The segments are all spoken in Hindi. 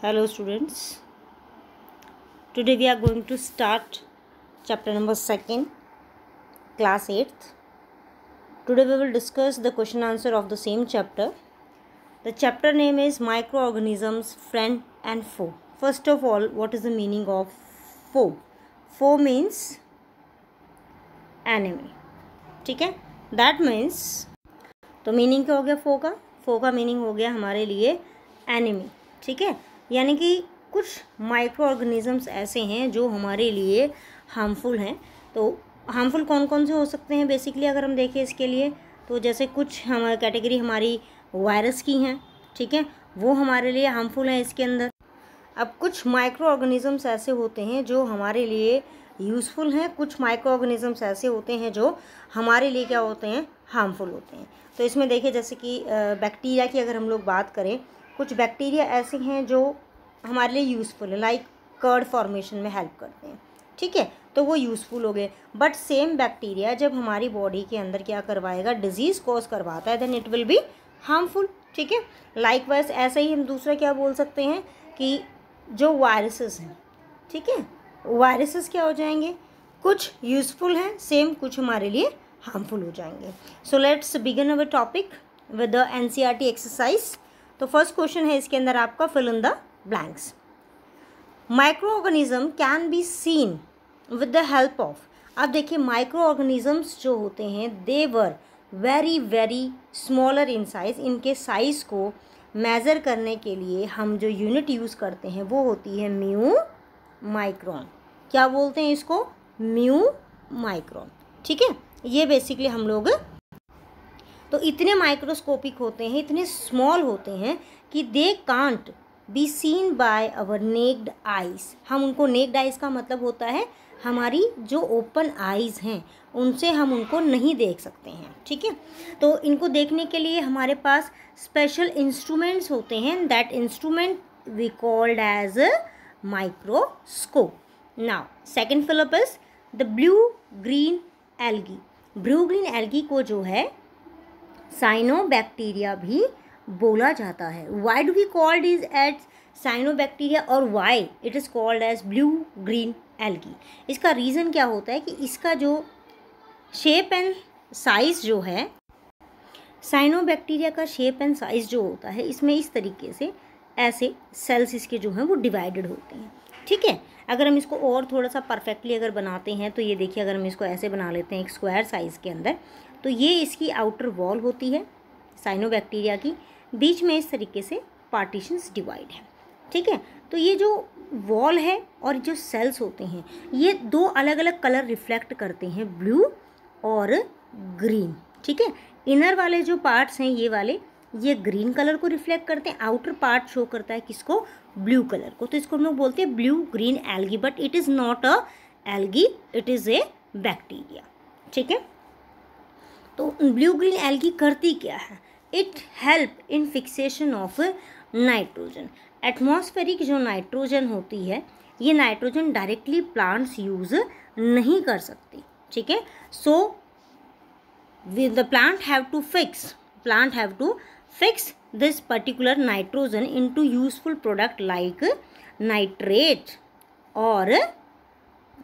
hello students today we are going to start chapter number 2 class 8th today we will discuss the question answer of the same chapter the chapter name is microorganisms friend and foe first of all what is the meaning of foe foe means enemy ठीक है that means तो मीनिंग क्या हो गया फो का फो का मीनिंग हो गया हमारे लिए एनिमी ठीक है यानी कि कुछ माइक्रो ऑर्गेनिज़म्स ऐसे हैं जो हमारे लिए हार्मफुल हैं तो हार्मफुल कौन कौन से हो सकते हैं बेसिकली अगर हम देखें इसके लिए तो जैसे कुछ हम कैटेगरी हमारी वायरस की हैं ठीक है वो हमारे लिए हार्मफुल हैं इसके अंदर अब कुछ माइक्रो ऑर्गेनिज़म्स ऐसे होते हैं जो हमारे लिए यूज़फुल हैं कुछ माइक्रो ऑर्गेनिज़म्स ऐसे होते हैं जो हमारे लिए क्या होते हैं हार्मफुल होते हैं तो इसमें देखिए जैसे कि बैक्टीरिया की अगर हम लोग बात करें कुछ बैक्टीरिया ऐसे हैं जो हमारे लिए यूज़फुल है लाइक कर्ड फॉर्मेशन में हेल्प करते हैं ठीक है तो वो यूज़फुल हो गए बट सेम बैक्टीरिया जब हमारी बॉडी के अंदर क्या करवाएगा डिजीज़ कॉज करवाता है then it will be harmful ठीक है लाइक वाइज ऐसे ही हम दूसरा क्या बोल सकते हैं कि जो वायरसेस हैं ठीक है वायरसेस क्या हो जाएंगे कुछ यूज़फुल हैं सेम कुछ हमारे लिए हार्मफुल हो जाएंगे so let's begin our topic with the an exercise तो फर्स्ट क्वेश्चन है इसके अंदर आपका fill in the blanks. Micro can be seen with the help of अब देखिए माइक्रो ऑर्गेनिजम्स जो होते हैं they were very very smaller in size इनके साइज़ को मेज़र करने के लिए हम जो यूनिट यूज़ करते हैं वो होती है म्यू माइक्रोन क्या बोलते हैं इसको म्यू माइक्रोन ठीक है ये बेसिकली हम लोग तो इतने माइक्रोस्कोपिक होते हैं इतने स्मॉल होते हैं कि they can't be seen by our naked eyes हम उनको नेक्ड आइज़ का मतलब होता है हमारी जो ओपन आइज़ हैं उनसे हम उनको नहीं देख सकते हैं ठीक है तो इनको देखने के लिए हमारे पास स्पेशल इंस्ट्रूमेंट्स होते हैं that instrument we called as a microscope now second fill up the blue green algae blue green algae को जो है साइनो बैक्टीरिया भी बोला जाता है why do we called is at cyanobacteria और why it is called as blue green algae इसका रीज़न क्या होता है कि इसका जो शेप एंड साइज़ जो है साइनोबैक्टीरिया का शेप एंड साइज़ जो होता है इसमें इस तरीके से ऐसे सेल्स इसके जो हैं वो डिवाइडेड होते हैं ठीक है अगर हम इसको और थोड़ा सा परफेक्टली अगर बनाते हैं तो ये देखिए अगर हम इसको ऐसे बना लेते हैं एक स्क्वायर साइज़ के अंदर तो ये इसकी आउटर वॉल होती है साइनोबैक्टीरिया की बीच में इस तरीके से पार्टीशंस डिवाइड है ठीक है तो ये जो वॉल है और जो सेल्स होते हैं ये दो अलग अलग कलर रिफ्लेक्ट करते हैं ब्लू और ग्रीन ठीक है इनर वाले जो पार्ट्स हैं ये वाले ये ग्रीन कलर को रिफ्लेक्ट करते हैं आउटर पार्ट शो करता है किसको ब्लू कलर को तो इसको हम लोग बोलते हैं blue green algae but it is not a algae it is a bacteria ठीक है तो ब्लू ग्रीन एल्गी करती क्या है it help in fixation of nitrogen atmospheric जो नाइट्रोजन होती है ये नाइट्रोजन डायरेक्टली प्लांट्स यूज़ नहीं कर सकती ठीक है so the plant have to fix plant have to fix this particular nitrogen into useful product like nitrate और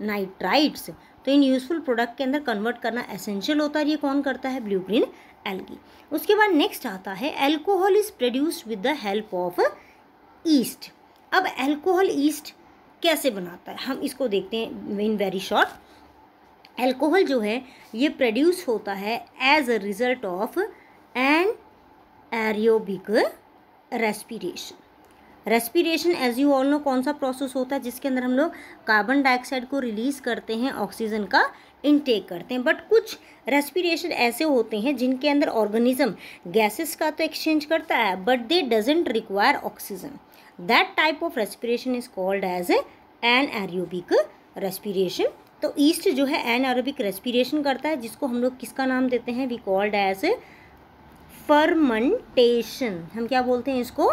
नाइट्राइट्स तो इन यूजफुल प्रोडक्ट के अंदर कन्वर्ट करना एसेंशियल होता है ये कौन करता है ब्लू ग्रीन एल्गी उसके बाद नेक्स्ट आता है alcohol is produced with the help of yeast अब एल्कोहल ईस्ट कैसे बनाता है हम इसको देखते हैं इन वेरी शॉर्ट एल्कोहल जो है ये प्रोड्यूस होता है as a result of an aerobic respiration respiration as you all know कौन सा प्रोसेस होता है जिसके अंदर हम लोग कार्बन डाइऑक्साइड को रिलीज़ करते हैं ऑक्सीजन का इनटेक करते हैं बट कुछ रेस्पिरेशन ऐसे होते हैं जिनके अंदर ऑर्गेनिज्म गैसेस का तो एक्सचेंज करता है but they doesn't require oxygen that type of respiration is called as a an aerobic respiration तो ईस्ट जो है एन एरोबिक रेस्पिरेशन करता है जिसको हम लोग किसका नाम देते हैं we called as a fermentation हम क्या बोलते हैं इसको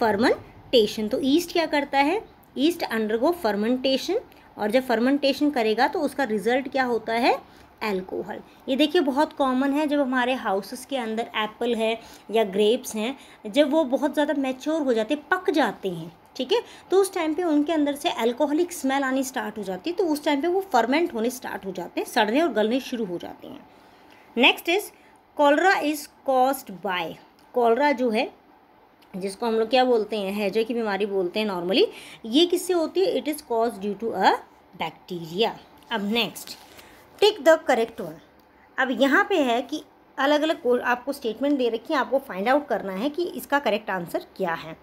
फर्मेंटेशन तो ईस्ट क्या करता है ईस्ट अंडरगो फर्मेंटेशन और जब फर्मेंटेशन करेगा तो उसका रिजल्ट क्या होता है एल्कोहल ये देखिए बहुत कॉमन है जब हमारे हाउसेस के अंदर एप्पल है या ग्रेप्स हैं जब वो बहुत ज़्यादा मैच्योर हो जाते पक जाते हैं ठीक है तो उस टाइम पे उनके अंदर से अल्कोहलिक स्मेल आनी स्टार्ट हो जाती है तो उस टाइम पे वो फर्मेंट होने स्टार्ट हो जाते हैं सड़ने और गलने शुरू हो जाते हैं next is cholera is caused by cholera जो है जिसको हम लोग क्या बोलते हैं हैजे की बीमारी बोलते हैं नॉर्मली ये किससे होती है it is cause due to a bacteria अब next tick the correct one अब यहाँ पे है कि अलग अलग आपको स्टेटमेंट दे रखी है आपको फाइंड आउट करना है कि इसका करेक्ट आंसर क्या है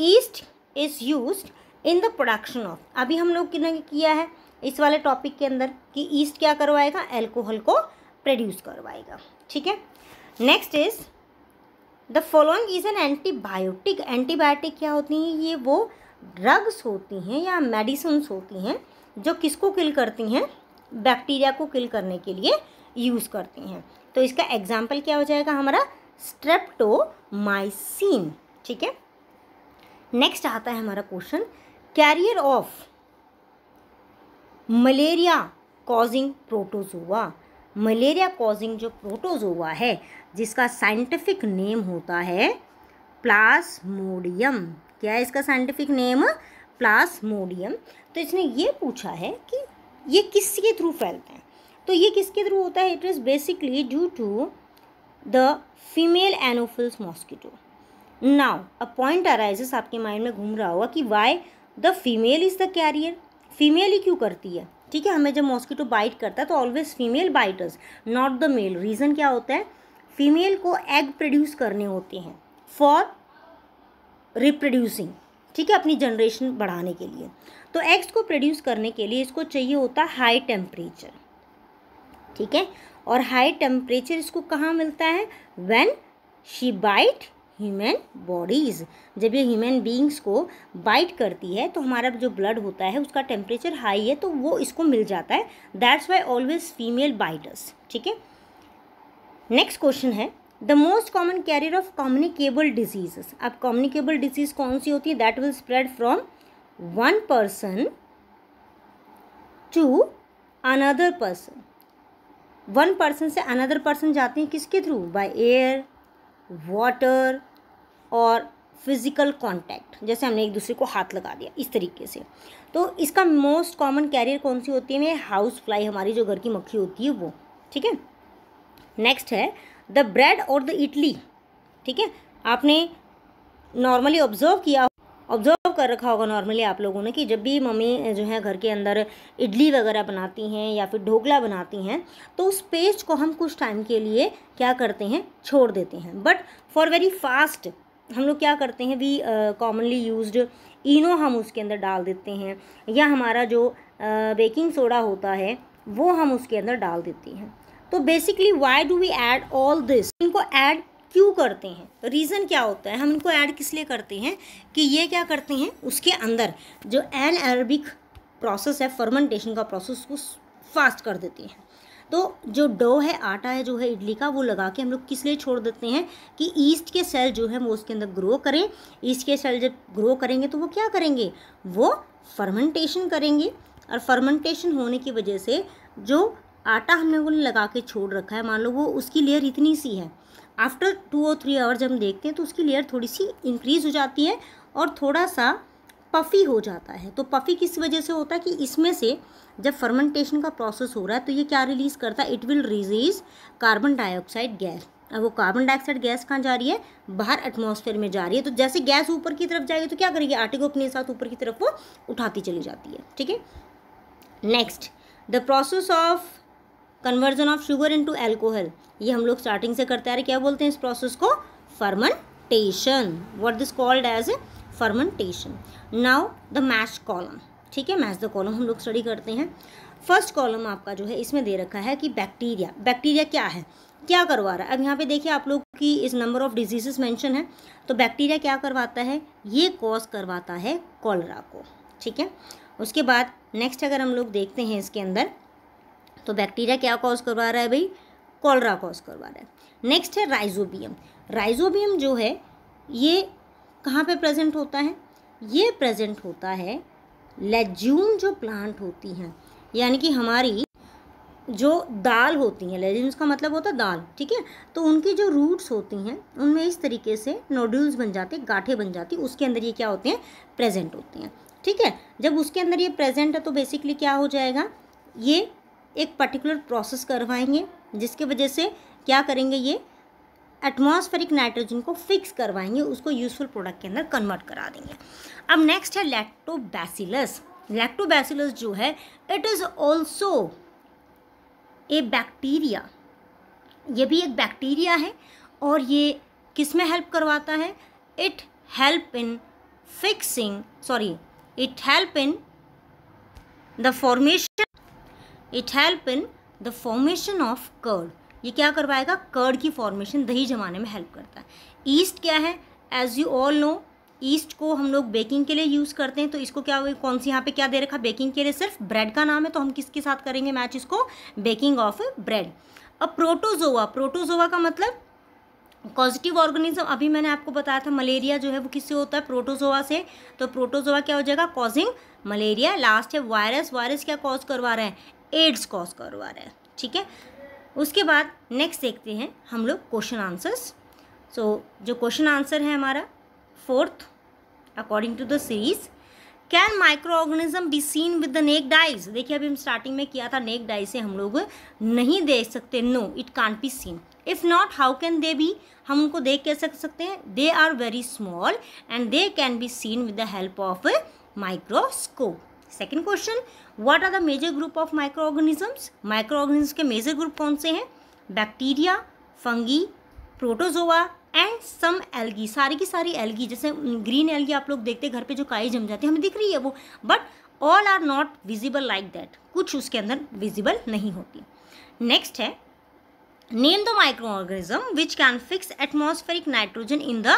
yeast is use in the production of अभी हम लोग ने किया है इस वाले टॉपिक के अंदर कि ईस्ट क्या करवाएगा एल्कोहल को प्रोड्यूस करवाएगा ठीक है next is the following is an antibiotic antibiotic क्या होती हैं ये वो ड्रग्स होती हैं या मेडिसन्स होती हैं जो किसको किल करती हैं बैक्टीरिया को किल करने के लिए यूज़ करती हैं तो इसका एग्जाम्पल क्या हो जाएगा हमारा स्ट्रेप्टोमाइसिन ठीक है नेक्स्ट आता है हमारा question carrier of malaria causing protozoa malaria causing जो प्रोटोजोआ है जिसका साइंटिफिक नेम होता है प्लास्मोडियम क्या है इसका साइंटिफिक नेम प्लास्मोडियम तो इसने ये पूछा है कि ये किसके थ्रू फैलते हैं तो ये किसके थ्रू होता है it is basically due to the female anopheles mosquito now a point arises आपके माइंड में घूम रहा होगा कि why the female is the carrier female ही क्यों करती है ठीक है हमें जब मॉस्किटो बाइट करता है तो always female biters not the male reason क्या होता है फीमेल को एग प्रोड्यूस करने होते हैं फॉर रिप्रोड्यूसिंग ठीक है अपनी जनरेशन बढ़ाने के लिए तो एग्स को प्रोड्यूस करने के लिए इसको चाहिए होता हाई टेम्परेचर ठीक है और हाई टेम्परेचर इसको कहाँ मिलता है when she bite human bodies जब ये ह्यूमन बींग्स को बाइट करती है तो हमारा जो ब्लड होता है उसका टेम्परेचर हाई है तो वो इसको मिल जाता है that's why always female bites ठीक है नेक्स्ट क्वेश्चन है the most common carrier of communicable diseases अब कॉम्युनिकेबल डिजीज कौन सी होती है that will spread from one person to another person one person से अनदर पर्सन जाते हैं किसके थ्रू बाय एयर वाटर और फिजिकल कांटेक्ट जैसे हमने एक दूसरे को हाथ लगा दिया इस तरीके से तो इसका मोस्ट कॉमन कैरियर कौन सी होती है हाउस फ्लाई हमारी जो घर की मक्खी होती है वो ठीक है नेक्स्ट है द ब्रेड और द इडली ठीक है आपने नॉर्मली ऑब्जर्व किया ऑब्जर्व कर रखा होगा नॉर्मली आप लोगों ने कि जब भी मम्मी जो है घर के अंदर इडली वगैरह बनाती हैं या फिर ढोकला बनाती हैं तो उस पेस्ट को हम कुछ टाइम के लिए क्या करते हैं छोड़ देते हैं बट फॉर वेरी फास्ट हम लोग क्या करते हैं वी कॉमनली यूज इनो हम उसके अंदर डाल देते हैं या हमारा जो बेकिंग uh, सोडा होता है वो हम उसके अंदर डाल देते हैं तो basically why do we add all this इनको ऐड क्यों करते हैं रीज़न क्या होता है हम इनको ऐड किस लिए करते हैं कि ये क्या करते हैं उसके अंदर जो एन अरबिक प्रोसेस है फर्मेंटेशन का प्रोसेस उसको फास्ट कर देते हैं तो जो डो है आटा है जो है इडली का वो लगा के हम लोग किस लिए छोड़ देते हैं कि ईस्ट के सेल जो है वो उसके अंदर ग्रो करें ईस्ट के सेल जब ग्रो करेंगे तो वो क्या करेंगे वो फर्मेंटेशन करेंगे और फर्मेंटेशन होने की वजह से जो आटा हम लोगों ने लगा के छोड़ रखा है मान लो वो उसकी लेयर इतनी सी है आफ्टर टू और थ्री आवर्स जब हम देखते हैं तो उसकी लेयर थोड़ी सी इंक्रीज़ हो जाती है और थोड़ा सा पफ़ी हो जाता है तो पफ़ी किस वजह से होता है कि इसमें से जब फर्मेंटेशन का प्रोसेस हो रहा है तो ये क्या रिलीज़ करता है it will release carbon dioxide gas अब वो कार्बन डाइऑक्साइड गैस कहाँ जा रही है बाहर एटमॉस्फेयर में जा रही है तो जैसे गैस ऊपर की तरफ जाएगी तो क्या करेगी आटे को अपने साथ ऊपर की तरफ वो उठाती चली जाती है ठीक है next the process of conversion of sugar into alcohol ये हम लोग स्टार्टिंग से करते आ रहे क्या बोलते हैं इस प्रोसेस को fermentation what this called as a fermentation now the match column ठीक है मैच द कॉलम हम लोग स्टडी करते हैं फर्स्ट कॉलम आपका जो है इसमें दे रखा है कि बैक्टीरिया बैक्टीरिया क्या है क्या करवा रहा है अब यहाँ पे देखिए आप लोग की इस नंबर ऑफ डिजीजेस मेंशन है तो बैक्टीरिया क्या करवाता है ये कॉज करवाता है कॉलरा को ठीक है उसके बाद नेक्स्ट अगर हम लोग देखते हैं इसके अंदर तो बैक्टीरिया क्या कॉज करवा रहा है भाई कॉलरा कॉज करवा रहा है नेक्स्ट है राइजोबियम राइजोबियम जो है ये कहाँ पे प्रेजेंट होता है ये प्रेजेंट होता है लेज्यूम जो प्लांट होती हैं यानी कि हमारी जो दाल होती हैं लेज्यूम्स का मतलब होता है दाल ठीक है तो उनकी जो रूट्स होती हैं उनमें इस तरीके से नोड्यूल्स बन जाते गाठे बन जाती उसके अंदर ये क्या होते हैं प्रेजेंट होते हैं ठीक है जब उसके अंदर ये प्रेजेंट है तो बेसिकली क्या हो जाएगा ये एक पर्टिकुलर प्रोसेस करवाएंगे जिसके वजह से क्या करेंगे ये एटमॉस्फेरिक नाइट्रोजन को फिक्स करवाएंगे उसको यूजफुल प्रोडक्ट के अंदर कन्वर्ट करा देंगे अब नेक्स्ट है लैक्टोबैसिलस लैक्टोबैसिलस जो है it is also a bacteria ये भी एक बैक्टीरिया है और ये किस में हेल्प करवाता है it help in fixing sorry it help in the formation it help in the formation of curd ये क्या करवाएगा कर्ड की फॉर्मेशन दही जमाने में हेल्प करता है ईस्ट क्या है as you all know yeast को हम लोग बेकिंग के लिए यूज़ करते हैं तो इसको क्या कौन सी यहाँ पे क्या दे रखा बेकिंग के लिए सिर्फ ब्रेड का नाम है तो हम किसके साथ करेंगे मैच इसको बेकिंग ऑफ ब्रेड अब प्रोटोजोआ प्रोटोजोआ का मतलब पॉजिटिव ऑर्गेनिज्म अभी मैंने आपको बताया था मलेरिया जो है वो किससे होता है प्रोटोजोआ से तो प्रोटोजोआ क्या हो जाएगा कॉजिंग मलेरिया लास्ट है वायरस वायरस क्या कॉज करवा रहे हैं एड्स कॉज करवा रहा है ठीक है उसके बाद नेक्स्ट देखते हैं हम लोग क्वेश्चन आंसर्स सो जो क्वेश्चन आंसर है हमारा fourth according to the series can micro organism be seen with the naked eyes देखिए अभी हम स्टार्टिंग में किया था नेक डाइज से हम लोग नहीं देख सकते no it can't be seen if not how can they be हम उनको देख कह सक सकते हैं they are very small and they can be seen with the help of microscope second question what are the major group of micro organisms micro organisms के मेजर ग्रुप कौन से हैं bacteria fungi protozoa and some algae सारी की सारी एलगी जैसे ग्रीन एलगी आप लोग देखते हैं घर पे जो काई जम जाती है हमें दिख रही है वो but all are not visible like that कुछ उसके अंदर विजिबल नहीं होती नेक्स्ट है name the micro organism which can fix atmospheric nitrogen in the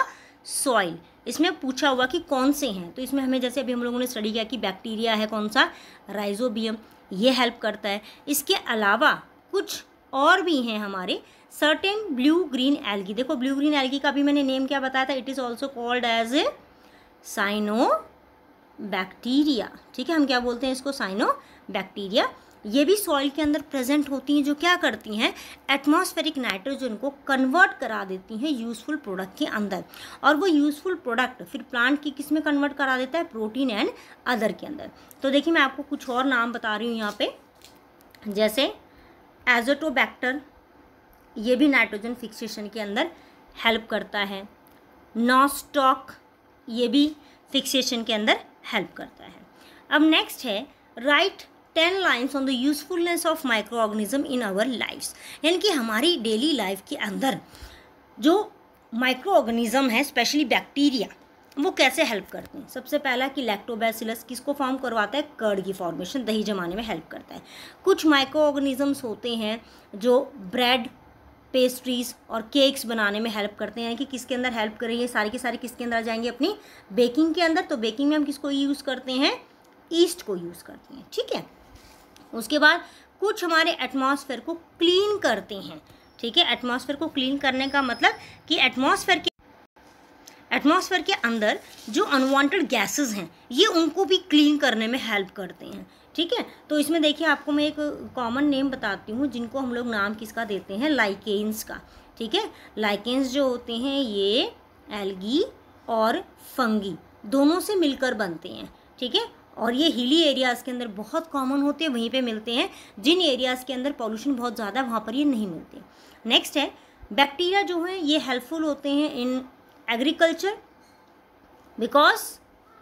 soil इसमें पूछा हुआ कि कौन से हैं तो इसमें हमें जैसे अभी हम लोगों ने स्टडी किया कि बैक्टीरिया है कौन सा राइजोबियम ये हेल्प करता है इसके अलावा कुछ और भी हैं हमारे सर्टेन ब्लू ग्रीन एल्गी देखो ब्लू ग्रीन एल्गी का भी मैंने नेम क्या बताया था it is also called as a cyanobacteria ठीक है हम क्या बोलते हैं इसको साइनो बैक्टीरिया ये भी सॉइल के अंदर प्रेजेंट होती हैं जो क्या करती हैं एटमॉस्फेरिक नाइट्रोजन को कन्वर्ट करा देती हैं यूज़फुल प्रोडक्ट के अंदर और वो यूज़फुल प्रोडक्ट फिर प्लांट की किस में कन्वर्ट करा देता है प्रोटीन एंड अदर के अंदर तो देखिए मैं आपको कुछ और नाम बता रही हूँ यहाँ पे जैसे एजोटोबैक्टर ये भी नाइट्रोजन फिक्सेशन के अंदर हेल्प करता है नॉस्टॉक ये भी फिक्सेशन के अंदर हेल्प करता है अब नेक्स्ट है write ten lines on the usefulness of micro organism in our lifes यानी कि हमारी डेली लाइफ के अंदर जो माइक्रो ऑर्गेनिज्म है स्पेशली बैक्टीरिया वो कैसे हेल्प करते हैं सबसे पहला कि लैक्टोबैसिलस किसको फॉर्म करवाता है कर्ड की फॉर्मेशन दही जमाने में हेल्प करता है कुछ माइक्रो ऑर्गेनिजम्स होते हैं जो ब्रेड पेस्ट्रीज और केक्स बनाने में हेल्प करते हैं यानी कि किसके अंदर हेल्प करेंगे सारे के सारे किसके अंदर आ जाएंगे अपनी बेकिंग के अंदर तो बेकिंग में हम किसको यूज़ करते हैं ईस्ट को यूज़ करते हैं ठीक है उसके बाद कुछ हमारे एटमॉस्फेयर को क्लीन करते हैं ठीक है एटमॉस्फेयर को क्लीन करने का मतलब कि एटमॉस्फेयर के एटमॉस्फेयर के अंदर जो अनवांटेड गैसेस हैं ये उनको भी क्लीन करने में हेल्प करते हैं ठीक है तो इसमें देखिए आपको मैं एक कॉमन नेम बताती हूँ जिनको हम लोग नाम किसका देते हैं लाइकेन्स का ठीक है लाइकेन्स जो होते हैं ये एलगी और फंगी दोनों से मिलकर बनते हैं ठीक है और ये हिली एरियाज़ के अंदर बहुत कॉमन होते हैं वहीं पे मिलते हैं जिन एरियाज़ के अंदर पॉल्यूशन बहुत ज़्यादा वहाँ पर ये नहीं मिलते नेक्स्ट है बैक्टीरिया जो हैं ये हेल्पफुल होते हैं इन एग्रीकल्चर बिकॉज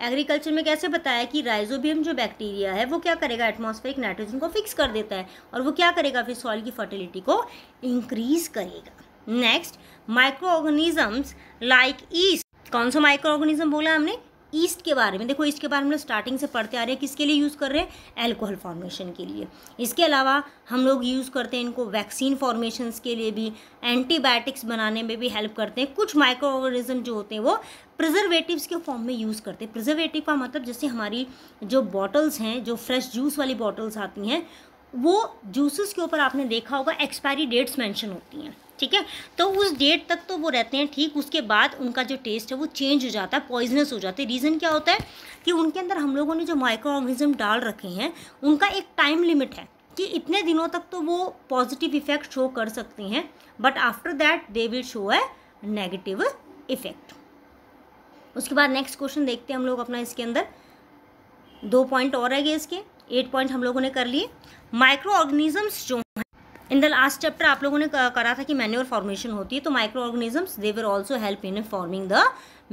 एग्रीकल्चर में कैसे बताया कि राइजोबियम जो बैक्टीरिया है वो क्या करेगा एटमॉस्फेरिक नाइट्रोजन को फिक्स कर देता है और वो क्या करेगा फिर सॉइल की फर्टिलिटी को इंक्रीज करेगा next micro organisms like yeast कौन सा माइक्रो ऑर्गेनिज्म बोला हमने ईस्ट के बारे में देखो इसके बारे में स्टार्टिंग से पढ़ते आ रहे हैं किसके लिए यूज़ कर रहे हैं एल्कोहल फॉर्मेशन के लिए इसके अलावा हम लोग यूज़ करते हैं इनको वैक्सीन फॉर्मेशन के लिए भी एंटीबायोटिक्स बनाने में भी हेल्प करते हैं कुछ माइक्रो ऑर्गेनिज्म जो होते हैं वो प्रिजर्वेटिव्स के फॉर्म में यूज़ करते हैं प्रिजर्वेटिव का मतलब जैसे हमारी जो बॉटल्स हैं जो फ्रेश जूस वाली बॉटल्स आती हैं वो जूसेस के ऊपर आपने देखा होगा एक्सपायरी डेट्स मेंशन होती हैं ठीक है तो उस डेट तक तो वो रहते हैं ठीक उसके बाद उनका जो टेस्ट है वो चेंज हो जाता है पॉइजनस हो जाता है रीज़न क्या होता है कि उनके अंदर हम लोगों ने जो माइक्रो ऑर्गेनिज्म डाल रखे हैं उनका एक टाइम लिमिट है कि इतने दिनों तक तो वो पॉजिटिव इफेक्ट शो कर सकते हैं but after that they will show a negative effect उसके बाद नेक्स्ट क्वेश्चन देखते हैं हम लोग अपना इसके अंदर दो पॉइंट और रह गए इसके एट पॉइंट हम लोगों ने कर लिए माइक्रो ऑर्गेनिजम्स जो इन द लास्ट चैप्टर आप लोगों ने करा था कि मैन्योर फॉर्मेशन होती है तो micro organisms they were also help in forming the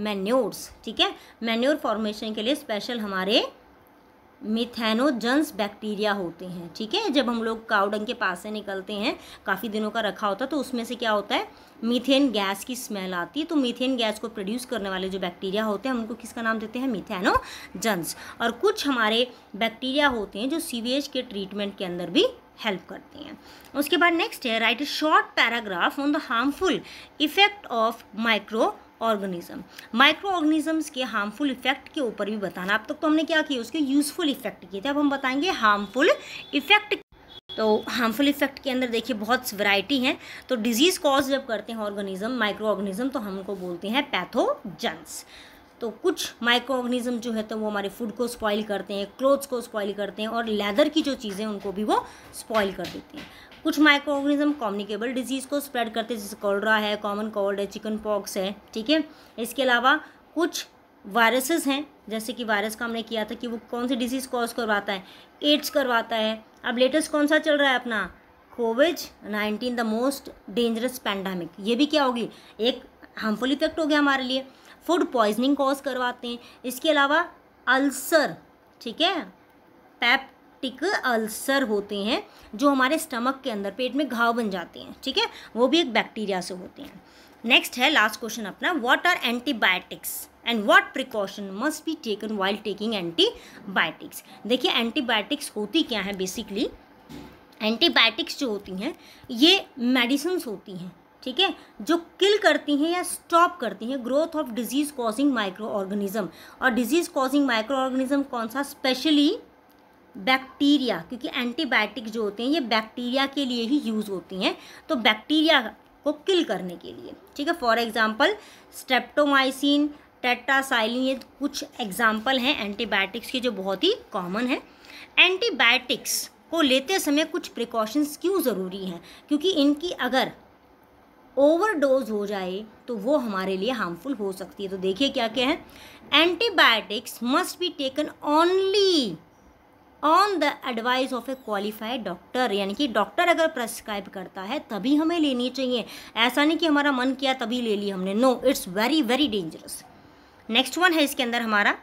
manures ठीक है मैन्योर फॉर्मेशन के लिए स्पेशल हमारे मिथेनोजन्स बैक्टीरिया होते हैं ठीक है जब हम लोग काउडंग के पास से निकलते हैं काफ़ी दिनों का रखा होता है तो उसमें से क्या होता है मीथेन गैस की स्मेल आती है तो मीथेन गैस को प्रोड्यूस करने वाले जो बैक्टीरिया होते हैं उनको किसका नाम देते हैं मिथेनोजन्स और कुछ हमारे बैक्टीरिया होते हैं जो सीवेज के ट्रीटमेंट के अंदर भी हेल्प करती हैं उसके बाद नेक्स्ट है write a short paragraph on the harmful effect of micro organism micro organisms के हार्मफुल इफेक्ट के ऊपर भी बताना अब तक तो हमने क्या किया उसके यूज़फुल इफेक्ट किए थे अब हम बताएंगे हार्मफुल इफेक्ट तो हार्मफुल इफेक्ट के अंदर देखिए बहुत वैरायटी हैं तो डिजीज़ कॉज जब करते हैं ऑर्गेनिज्म माइक्रो ऑर्गेनिज्म तो हमको बोलते हैं पैथोजेंस तो कुछ माइक्रो ऑर्गेनिज्म जो है तो वो हमारे फूड को स्पॉइल करते हैं क्लोथ्स को स्पॉइल करते हैं और लेदर की जो चीज़ें उनको भी वो स्पॉइल कर देते हैं कुछ माइक्रो ऑर्गेनिज्म कॉम्युनिकेबल डिजीज़ को स्प्रेड करते हैं जैसे कोलरा है कॉमन कोल्ड है चिकन पॉक्स है ठीक है इसके अलावा कुछ वायरसेस हैं जैसे कि वायरस का हमने किया था कि वो कौन सी डिजीज़ कॉज करवाता है एड्स करवाता है अब लेटेस्ट कौन सा चल रहा है अपना COVID nineteen the most dangerous pandemic ये भी क्या होगी एक हार्मफुल इफेक्ट हो गया हमारे लिए फूड पॉइजनिंग कॉज करवाते हैं इसके अलावा अल्सर ठीक है पैप्टिक अल्सर होते हैं जो हमारे स्टमक के अंदर पेट में घाव बन जाते हैं ठीक है वो भी एक बैक्टीरिया से होते हैं नेक्स्ट है लास्ट क्वेश्चन अपना what are antibiotics and what precaution must be taken while taking antibiotics देखिए एंटीबायोटिक्स होती क्या है बेसिकली एंटीबायोटिक्स जो होती हैं ये मेडिसिन होती हैं ठीक है जो किल करती हैं या स्टॉप करती हैं growth of disease causing micro organism और डिजीज़ कॉजिंग माइक्रो ऑर्गेनिज्म कौन सा स्पेशली बैक्टीरिया क्योंकि एंटीबायोटिक जो होते हैं ये बैक्टीरिया के लिए ही यूज़ होती हैं तो बैक्टीरिया को किल करने के लिए ठीक है फॉर एग्जाम्पल स्टेप्टोमाइसिन टेटासाइलिन ये कुछ एग्जाम्पल हैं एंटीबायोटिक्स के जो बहुत ही कॉमन है एंटीबायोटिक्स को लेते समय कुछ प्रिकॉशंस क्यों ज़रूरी हैं क्योंकि इनकी अगर ओवरडोज हो जाए तो वो हमारे लिए हार्मफुल हो सकती है तो देखिए क्या क्या है antibiotics must be taken only on the advice of a qualified doctor यानी कि डॉक्टर अगर प्रेस्क्राइब करता है तभी हमें लेनी चाहिए ऐसा नहीं कि हमारा मन किया तभी ले ली हमने no it's very very dangerous next one है इसके अंदर हमारा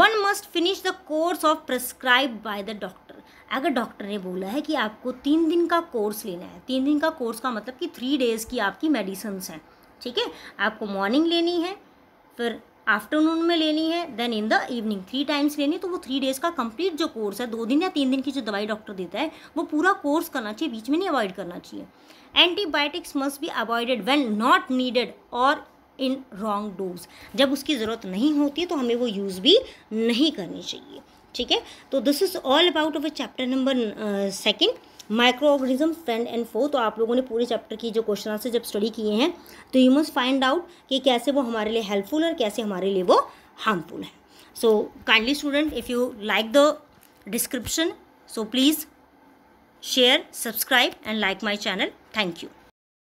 one must finish the course of prescribe by the doctor अगर डॉक्टर ने बोला है कि आपको तीन दिन का कोर्स लेना है तीन दिन का कोर्स का मतलब कि थ्री डेज़ की आपकी मेडिसिन हैं ठीक है आपको मॉर्निंग लेनी है फिर आफ्टरनून में लेनी है then in the evening three times लेनी है तो वो थ्री डेज़ का कंप्लीट जो कोर्स है दो दिन या तीन दिन की जो दवाई डॉक्टर देता है वो पूरा कोर्स करना चाहिए बीच में नहीं अवॉइड करना चाहिए antibiotics must be avoided when not needed और इन रॉन्ग डोज जब उसकी ज़रूरत नहीं होती तो हमें वो यूज़ भी नहीं करनी चाहिए ठीक है तो this is all about our chapter number second micro organism friend and foe तो आप लोगों ने पूरे चैप्टर की जो क्वेश्चन आंसर जब स्टडी किए हैं तो यू मस्ट फाइंड आउट कि कैसे वो हमारे लिए हेल्पफुल और कैसे हमारे लिए वो हार्मफुल है so kindly student if you like the description so please share subscribe and like my channel thank you